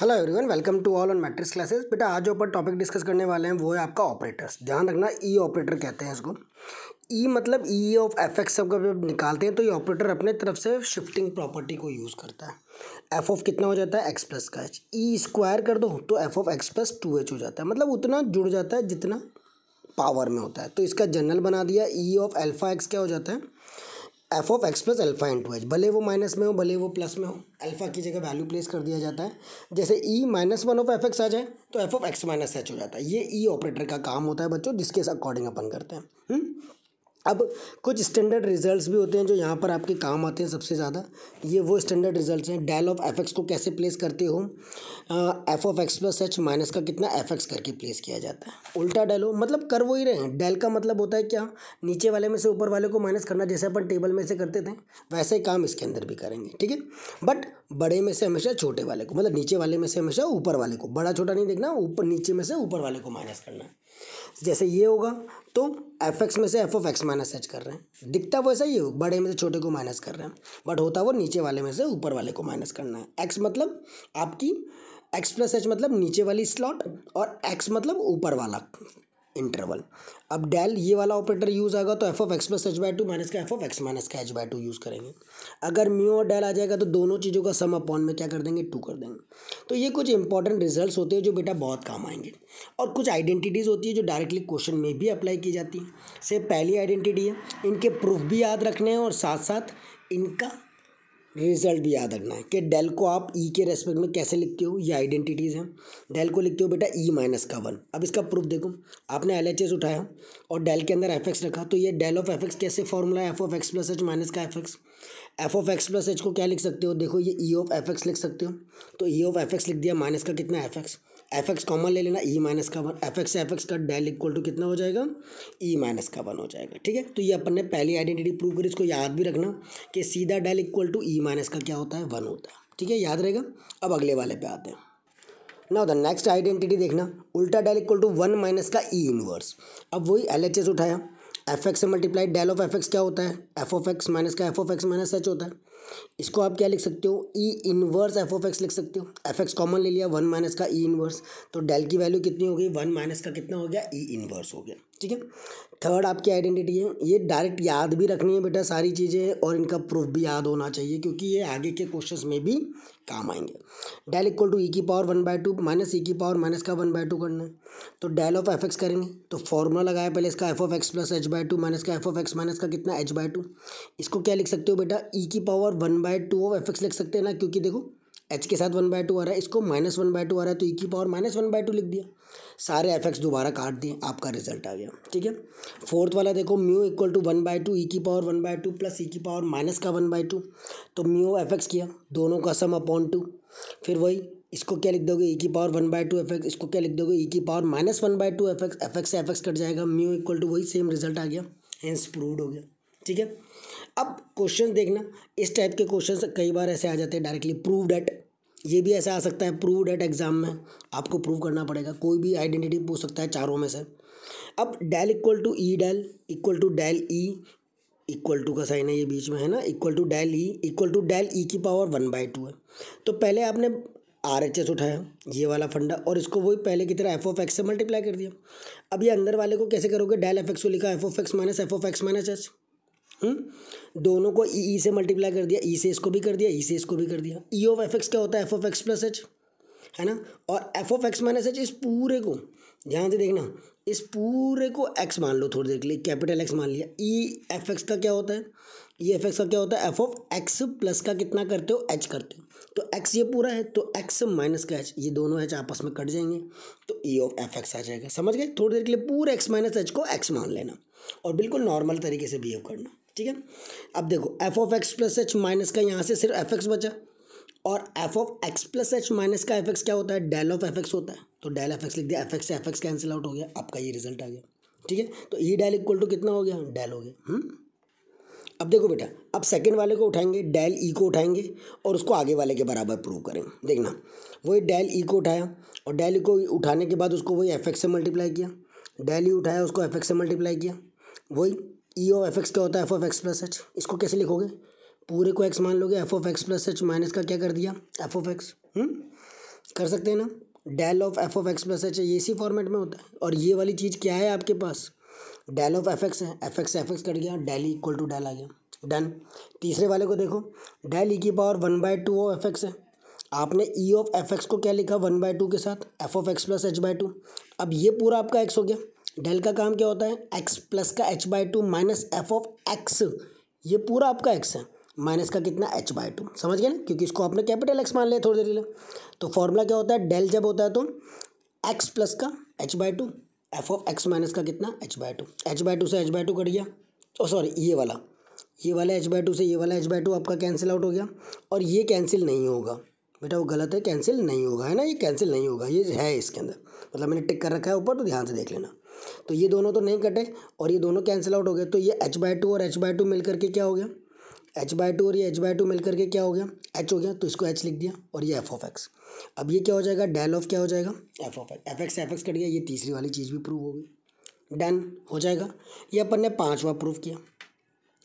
Hello everyone welcome to all on Matrix classes बेटा आज जो अपन टॉपिक डिस्कस करने वाले हैं वो है आपका ऑपरेटर्स ध्यान रखना ई e ऑपरेटर कहते हैं इसको ई e मतलब ई ऑफ एफ एक्स सब जब निकालते हैं तो ये ऑपरेटर अपने तरफ से शिफ्टिंग प्रॉपर्टी को यूज़ करता है एफ ऑफ कितना हो जाता है एक्स प्लस का एच ई स्क्वायर कर दो तो F of x plus two H हो जाता है मतलब उतना जुड़ जाता है जितना पावर में होता है तो इसका जनरल बना दिया ई ऑफ एल्फा एक्स क्या हो जाता है F of x plus alpha into H भले वो माइनस में हो भले वो प्लस में हो अल्फा की जगह वैल्यू प्लेस कर दिया जाता है जैसे E minus one of F x आ जाए तो F of x minus H हो जाता है ये ई e ऑपरेटर का काम होता है बच्चों जिसके अकॉर्डिंग अपन करते हैं हुँ? हम्म? अब कुछ स्टैंडर्ड रिजल्ट्स भी होते हैं जो यहाँ पर आपके काम आते हैं सबसे ज़्यादा ये वो स्टैंडर्ड रिजल्ट्स हैं डेल ऑफ एफ एक्स को कैसे प्लेस करते हो F of x plus H minus का कितना एफ एक्स करके प्लेस किया जाता है उल्टा डेल हो मतलब कर वो ही रहे हैं डेल का मतलब होता है क्या नीचे वाले में से ऊपर वाले को माइनस करना जैसे अपन टेबल में से करते थे वैसे ही काम इसके अंदर भी करेंगे ठीक है बट बड़े में से हमेशा छोटे वाले को मतलब नीचे वाले में से हमेशा ऊपर वाले को बड़ा छोटा नहीं देखना ऊपर नीचे में से ऊपर वाले को माइनस करना है जैसे ये होगा तो एफ एक्स में से F of x minus H कर रहे हैं दिखता वैसा ही हो बड़े में से छोटे को माइनस कर रहे हैं बट होता वो नीचे वाले में से ऊपर वाले को माइनस करना है एक्स मतलब आपकी एक्स प्लस एच मतलब नीचे वाली स्लॉट और एक्स मतलब ऊपर वाला इंटरवल अब डेल ये वाला ऑपरेटर यूज़ आएगा तो F of x plus H by two minus का एफ ऑफ एक्स माइनस का एच बाई टू यूज़ करेंगे अगर म्यू और डेल आ जाएगा तो दोनों चीज़ों का सम अपॉन में क्या कर देंगे टू कर देंगे तो ये कुछ इंपॉर्टेंट रिजल्ट होते हैं जो बेटा बहुत काम आएंगे और कुछ आइडेंटिटीज़ होती है जो डायरेक्टली क्वेश्चन में भी अप्लाई की जाती है से पहली आइडेंटिटी है इनके प्रूफ भी याद रखने हैं और साथ साथ इनका रिजल्ट भी याद रखना है कि डेल को आप ई e के रेस्पेक्ट में कैसे लिखते हो ये आइडेंटिटीज़ हैं डेल को लिखते हो बेटा ई e माइनस का वन अब इसका प्रूफ देखो आपने एल एच एस उठाया और डेल के अंदर एफ एक्स रखा तो ये डेल ऑफ एफ एक्स कैसे formula F of x plus H minus का F x F of x plus H को क्या लिख सकते हो देखो ये ई ऑफ एफ एक्स लिख सकते हो तो ई ऑफ एफ एक्स लिख दिया माइनस का कितना F x F X common ले लेना ई e माइनस का one F x F X का डेल इक्वल टू कितना हो जाएगा ई e माइनस का वन हो जाएगा ठीक है तो ये अपन ने पहली आइडेंटिटी प्रूव करी इसको याद भी रखना कि सीधा del equal to E minus का क्या होता है वन होता है ठीक है याद रहेगा अब अगले वाले पे आते हैं ना होता नेक्स्ट आइडेंटिटी देखना उल्टा del equal to one minus का ई e इनवर्स अब वही एल एच एस उठाया एफ एक्स से multiply del of F x क्या होता है एफ ऑफ एक्स माइनस का F of x minus h होता है इसको आप क्या लिख सकते हो e inverse f of x लिख सकते हो एफ एक्स कॉमन ले लिया वन माइनस का ई e इनवर्स तो डेल की वैल्यू कितनी हो गई वन माइनस का कितना हो गया ई e इनवर्स हो गया ठीक है थर्ड आपकी आइडेंटिटी है ये डायरेक्ट याद भी रखनी है बेटा सारी चीज़ें और इनका प्रूफ भी याद होना चाहिए क्योंकि ये आगे के क्वेश्चंस में भी काम आएंगे डेल इक्वल टू ई की power one by two minus e की पावर माइनस का वन बाय टू करना है तो डेल ऑफ एफ एक्स करेंगे तो फॉर्मूला लगाया पहले इसका f of x plus h by two minus का एफ ऑफ एक्स माइनस का कितना एच बाय टू इसको क्या लिख सकते हो बेटा ई e की power one by two of F x लिख सकते हैं ना क्योंकि देखो एच के साथ वन बाय टू आ रहा है इसको माइनस वन बाय टू आ रहा है तो ई e की power minus one by two लिख दिया सारे एफ दोबारा काट दिए आपका रिजल्ट आ गया ठीक है फोर्थ वाला देखो mu equal to one by two e की power one by two plus e की पावर माइनस का वन बाई टू तो म्यू एफ किया दोनों का सम अपॉन टू फिर वही इसको क्या लिख दोगे ई e की power one by two f x इसको क्या लिख दोगे ई e की power minus one by two f x F x से एफ एक्स कट जाएगा म्यू इक्वल टू वही सेम रिजल्ट आ गया हेंस प्रूवड हो गया ठीक है अब क्वेश्चन देखना इस टाइप के क्वेश्चन कई बार ऐसे आ जाते हैं डायरेक्टली प्रूव डेट ये भी ऐसा आ सकता है प्रूव डेट एग्ज़ाम में आपको प्रूव करना पड़ेगा कोई भी आइडेंटिटी पूछ सकता है चारों में से अब del equal to e del equal to del e equal to का साइन है ये बीच में है ना equal to del e equal to del e की पावर वन बाई टू है तो पहले आपने आर एच एस उठाया ये वाला फंडा और इसको वही पहले की तरह एफ ऑफ एक्स से मल्टीप्लाई कर दिया अब ये अंदर वाले को कैसे करोगे डेल एफ एक्स को लिखा f of x minus f of x minus h हम्म? दोनों को ई e ई e से मल्टीप्लाई कर दिया ई e से इसको भी कर दिया ई से इसको भी कर दिया ई ऑफ एफ एक्स क्या होता है F of x plus h है ना और f of x minus h इस पूरे को ध्यान से देखना इस पूरे को एक्स मान लो थोड़ी देर के लिए कैपिटल एक्स मान लिया ई एफ एक्स का क्या होता है ई एफ एक्स का क्या होता है एफ ऑफ एक्स प्लस का कितना करते हो एच करते हो तो एक्स ये पूरा है तो एक्स माइनस का एच ये दोनों एच आपस में कट जाएंगे तो ई ऑफ एफ एक्स आ जाएगा समझ गए थोड़ी देर के लिए पूरे एक्स माइनस एच को एक्स मान लेना और बिल्कुल नॉर्मल तरीके से बिहेव करना ठीक है अब देखो f of x plus H minus का यहाँ से सिर्फ एफ एक्स बचा और f of x plus H minus का एफ एक्स क्या होता है डेल ऑफ एफ एक्स होता है तो डेल एफ एक्स लिख दिया एफ एक्स से एफ एक्स कैंसिल आउट हो गया आपका ये रिजल्ट आ गया ठीक है तो e e del equal to कितना हो गया डेल हो गया हुँ? हम्म? अब देखो बेटा अब सेकंड वाले को उठाएंगे डेल ई e को उठाएंगे और उसको आगे वाले के बराबर प्रूव करेंगे देखना वही डेल ई e को उठाया और डेल ई को उठाने के बाद उसको वही एफ एक्स से मल्टीप्लाई किया डेल ई उठाया उसको एफ एक्स से मल्टीप्लाई किया वही ई ओ एफ एक्स क्या होता है F of x plus h इसको कैसे लिखोगे पूरे को एक्स मान लोगे f of x plus H minus का क्या कर दिया एफ ऑफ एक्स कर सकते हैं ना del of f of x plus h ये इसी फॉर्मेट में होता है और ये वाली चीज़ क्या है आपके पास डेल ऑफ एफ एक्स है f x F x cut गया डेल इक्वल टू डेल आ गया डन तीसरे वाले को देखो डेल ई e की power one by two of F x है आपने ई ऑफ एफ एक्स को क्या लिखा वन बाय टू के साथ f of x plus h by two अब ये पूरा आपका एक्स हो गया डेल का काम क्या होता है एक्स प्लस का H by two minus f of x ये पूरा आपका एक्स है माइनस का कितना एच बाई टू समझ गए ना क्योंकि इसको आपने कैपिटल एक्स मान लिया थोड़ी देर के तो फॉर्मूला क्या होता है डेल जब होता है तो एक्स प्लस का H by two f of x minus का कितना h by two h by two से एच बाई टू कट गया ओ सॉरी ये वाला ये वाला एच बाई टू से ये वाला एच बाई टू आपका कैंसिल आउट हो गया और ये कैंसिल नहीं होगा बेटा वो गलत है कैंसिल नहीं होगा है ना ये कैंसिल नहीं होगा ये है इसके अंदर मतलब मैंने टिक कर रखा है ऊपर तो ध्यान से देख लेना तो ये दोनों तो नहीं कटे और ये दोनों कैंसिल आउट हो गए तो ये एच बाय टू और एच बाय टू मिल करके क्या हो गया एच बाय टू और ये एच बाय टू मिल करके क्या हो गया एच हो गया तो इसको एच लिख दिया और ये एफ ऑफ एक्स अब ये क्या हो जाएगा डेल ऑफ क्या हो जाएगा f of x F x F x cut गया ये तीसरी वाली चीज़ भी प्रूव हो गई डन हो जाएगा ये अपन ने पाँचवा प्रूव किया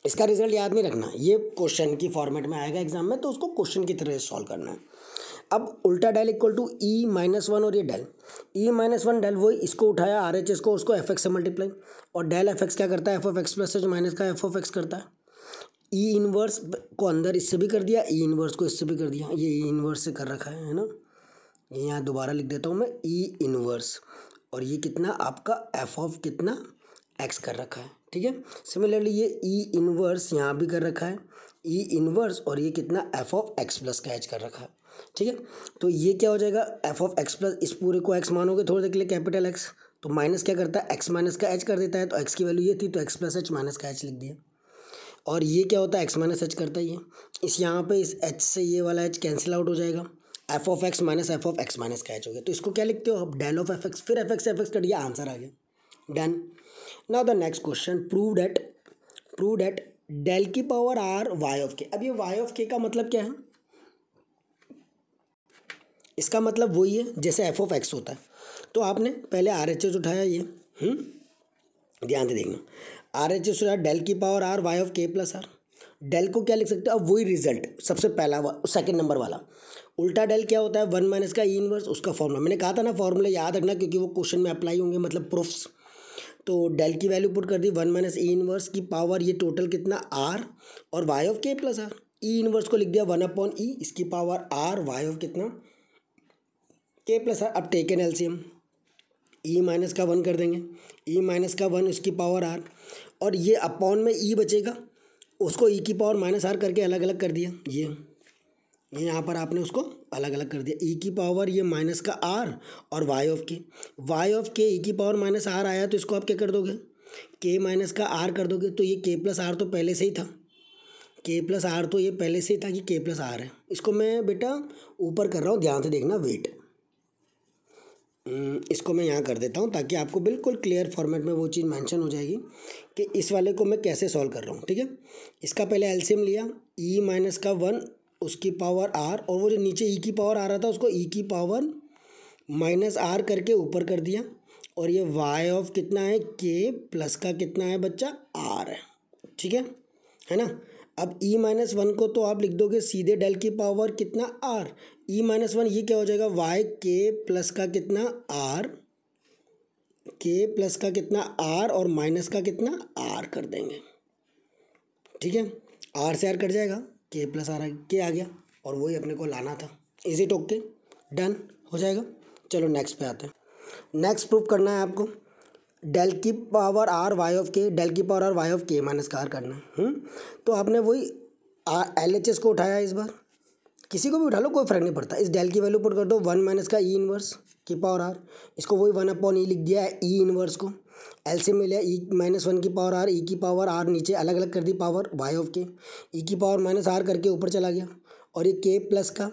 इसका रिजल्ट याद नहीं रखना ये क्वेश्चन की फॉर्मेट में आएगा एग्जाम में तो उसको क्वेश्चन की तरह सॉल्व करना है अब उल्टा del equal to E minus one और ये del e minus one del वही इसको उठाया आर एच एस को उसको एफ एक्स से मल्टीप्लाई और डेल एफ एक्स क्या करता है F of x plus H minus का एफ ऑफ एक्स करता है ई e इनवर्स को अंदर इससे भी कर दिया ई e इनवर्स को इससे भी कर दिया ये ई e इनवर्स से कर रखा है है ना ये यहाँ दोबारा लिख देता हूँ मैं ई इनवर्स और ये कितना आपका एफ ऑफ कितना एक्स कर रखा है ठीक है सिमिलरली ये ई इनवर्स यहाँ भी कर रखा है ई इनवर्स और ये कितना एफ ऑफ एक्स प्लस का एच कर रखा है ठीक है तो ये क्या हो जाएगा एफ ऑफ एक्स प्लस इस पूरे को एक्स मानोगे थोड़ी देर के लिए कैपिटल एक्स तो माइनस क्या करता है एक्स माइनस का एच कर देता है तो एक्स की वैल्यू ये थी तो एक्स प्लस एच माइनस का एच लिख दिया और ये क्या होता है एक्स माइनस एच करता है ये इस यहाँ पे इस एच से ये वाला एच कैंसिल आउट हो जाएगा f of x minus f of x minus का एच हो गया तो इसको क्या लिखते हो अब डेल ऑफ एफ एक्स फिर f x F x cut गया आंसर आ गया done now the next question prove that prove that del की power r y of k अब ये वाई ऑफ के का मतलब क्या है इसका मतलब वही है जैसे एफ ऑफ एक्स होता है तो आपने पहले आर एच एस उठाया ये हम्म, ध्यान से देखना आर एच एस उठाया डेल की power r y of k plus r del को क्या लिख सकते हो अब वही रिजल्ट सबसे पहला सेकंड नंबर वाला उल्टा डेल क्या होता है वन माइनस का ई इनवर्स उसका फॉर्मूला मैंने कहा था ना फॉर्मूला याद रखना क्योंकि वो क्वेश्चन में अप्लाई होंगे मतलब प्रूफ्स तो डेल की वैल्यू पुट कर दी वन माइनस ई इनवर्स की पावर ये टोटल कितना आर और y of k plus r e inverse को लिख दिया वन अपॉन ई इसकी पावर आर वाई ऑफ कितना के प्लस आर अब टेकन एल्सियम ई माइनस का वन कर देंगे ई e माइनस का वन उसकी पावर आर और ये अपॉन में ई e बचेगा उसको ई e की पावर माइनस आर करके अलग अलग कर दिया ये ये यहाँ पर आपने उसको अलग अलग कर दिया ई की पावर ये माइनस का आर और y of k y of k e की पावर माइनस आर आया तो इसको आप क्या कर दोगे के माइनस का आर कर दोगे तो ये के प्लस आर तो पहले से ही था के प्लस आर तो ये पहले से ही था कि के प्लस आर है इसको मैं बेटा ऊपर कर रहा हूँ ध्यान से देखना वेट हम्म, इसको मैं यहाँ कर देता हूँ ताकि आपको बिल्कुल क्लियर फॉर्मेट में वो चीज़ मेंशन हो जाएगी कि इस वाले को मैं कैसे सॉल्व कर रहा हूँ ठीक है इसका पहले एलसीएम लिया ई e माइनस का वन उसकी पावर आर और वो जो नीचे ई e की पावर आ रहा था उसको ई e की पावर माइनस आर करके ऊपर कर दिया और ये वाई ऑफ कितना है के प्लस का कितना है बच्चा आर है ठीक है है ना अब ई माइनस वन को तो आप लिख दोगे सीधे डेल की पावर कितना आर ई माइनस वन ये क्या हो जाएगा वाई के प्लस का कितना आर के प्लस का कितना आर और माइनस का कितना आर कर देंगे ठीक है आर से आर कट जाएगा के प्लस आर के आ गया और वही अपने को लाना था इजी टोक के डन हो जाएगा चलो नेक्स्ट पे आते हैं नेक्स्ट प्रूफ करना है आपको डेल की power r y of k del की power r y of k minus का आर करना हुँ? हम्म? तो आपने वही एल एच एस को उठाया इस बार किसी को भी उठा लो कोई फर्क नहीं पड़ता इस डेल की वैल्यू पुट कर दो वन माइनस का ई इनवर्स की पावर आर इसको वही वन अपॉन ई लिख दिया है ई e इनवर्स को एल से मिले ई माइनस वन की पावर आर ई की पावर आर नीचे अलग अलग कर the power Y of k e की पावर माइनस आर करके ऊपर चला गया और ये के प्लस का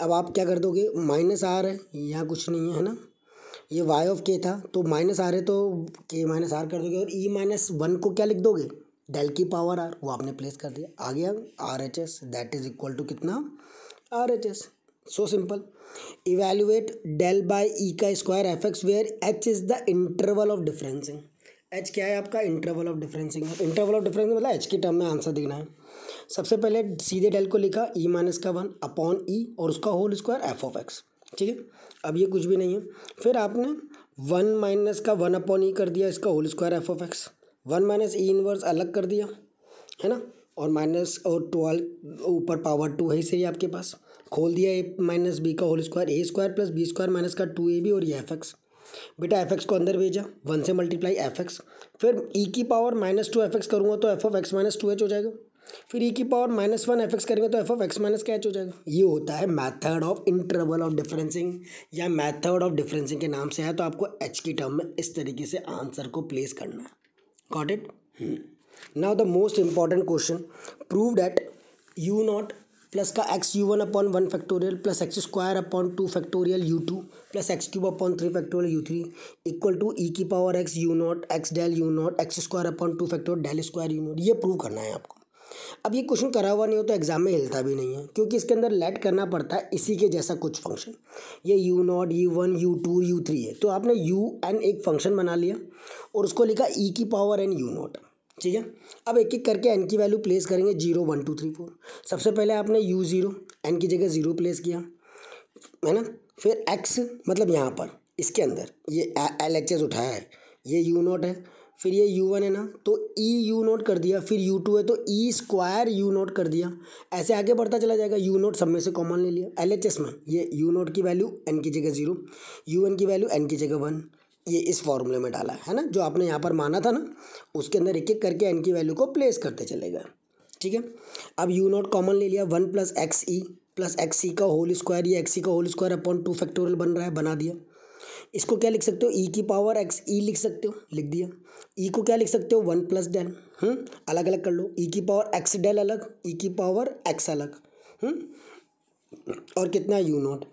अब आप क्या कर दोगे माइनस आर है यहाँ कुछ नहीं है ना ये वाई ऑफ के था तो माइनस आ रहे तो के माइनस आर कर दोगे और ई माइनस वन को क्या लिख दोगे डेल की पावर आर वो आपने प्लेस कर दिया आ गया R H S that is equal to कितना R H S so simple evaluate del by e का square f x where h is the interval of differencing h क्या है आपका interval of differencing interval of differencing मतलब h के term में answer दिखना है सबसे पहले सीधे डेल को लिखा ई e माइनस का वन अपॉन ई और उसका whole square f of x ठीक है अब ये कुछ भी नहीं है फिर आपने वन माइनस का वन अपॉन ई कर दिया इसका whole square f of x one minus e inverse अलग कर दिया है ना और माइनस और ट्वेल्व ऊपर पावर टू है इसे आपके पास खोल दिया ए माइनस बी का whole square a square plus b square minus का टू ए बी और ये एफ एक्स बेटा एफ एक्स को अंदर भेजा वन से मल्टीप्लाई एफ एक्स फिर ई e की power minus two f x करूँगा तो F of x minus two H हो जाएगा फिर ई e की power minus one F x करेंगे तो F of x minus catch हो जाएगा ये होता है method of interval of differencing या मैथड ऑफ डिफरेंसिंग के नाम से है तो आपको एच की टर्म में इस तरीके से आंसर को प्लेस करना है got it now the most important question prove that u naught plus का x u one upon one factorial plus x square upon two factorial u two plus x cube upon three factorial u three equal to e की power x u naught x del u naught x square upon two factorial del square u naught ये prove करना है आपको अब ये question करा हुआ नहीं हो तो एग्ज़ाम में हिलता भी नहीं है क्योंकि इसके अंदर लेट करना पड़ता है इसी के जैसा कुछ फंक्शन ये u naught u one u two u three है तो आपने यू एन एक फंक्शन बना लिया और उसको लिखा ई e की पावर एन यू नॉट ठीक है अब एक एक करके एन की वैल्यू प्लेस करेंगे zero one two three four सबसे पहले आपने यू ज़ीरो एन की जगह ज़ीरो प्लेस किया है ना फिर एक्स मतलब यहाँ पर इसके अंदर ये एल एच एस उठाया है ये यू नॉट है फिर ये यू वन है ना तो ई यू नोट कर दिया फिर यू टू है तो ई स्क्वायर यू नोट कर दिया ऐसे आगे बढ़ता चला जाएगा यू नोट सब में से कॉमन ले लिया एल एच एस में ये यू नोट की वैल्यू एन की जगह जीरो यू एन की वैल्यू एन की जगह वन ये इस फॉर्मूले में डाला है ना जो आपने यहाँ पर माना था ना उसके अंदर एक एक करके एन की वैल्यू को प्लेस करते चले गए ठीक है अब यू नोट कॉमन ले लिया one plus x e plus x c का होल स्क्वायर ये एक्स सी e का whole square upon two factorial बन रहा है बना दिया इसको क्या लिख सकते हो ई e की पावर एक्स ई लिख सकते हो लिख दिया ई e को क्या लिख सकते हो वन प्लस डेल अलग अलग कर लो ई e की पावर एक्स डेल अलग ई की पावर एक्स अलग हुँ? हम्म, और कितना यू नॉट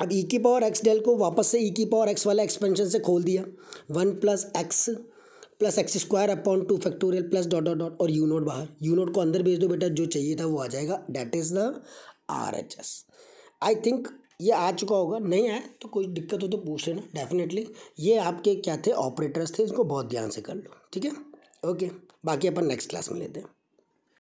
अब ई की पावर एक्स डेल को वापस से ई की पावर एक्स वाला एक्सपेंशन से खोल दिया one plus x plus x square upon two factorial plus dot dot dot और यू नोट बाहर यू नोट को अंदर भेज दो बेटा जो चाहिए था वो आ जाएगा that is the R H S I think ये आ चुका होगा नहीं आया तो कोई दिक्कत हो तो पूछ लेना डेफिनेटली ये आपके क्या थे ऑपरेटर्स थे इसको बहुत ध्यान से कर लो ठीक है ओके बाकी अपन नेक्स्ट क्लास में लेते हैं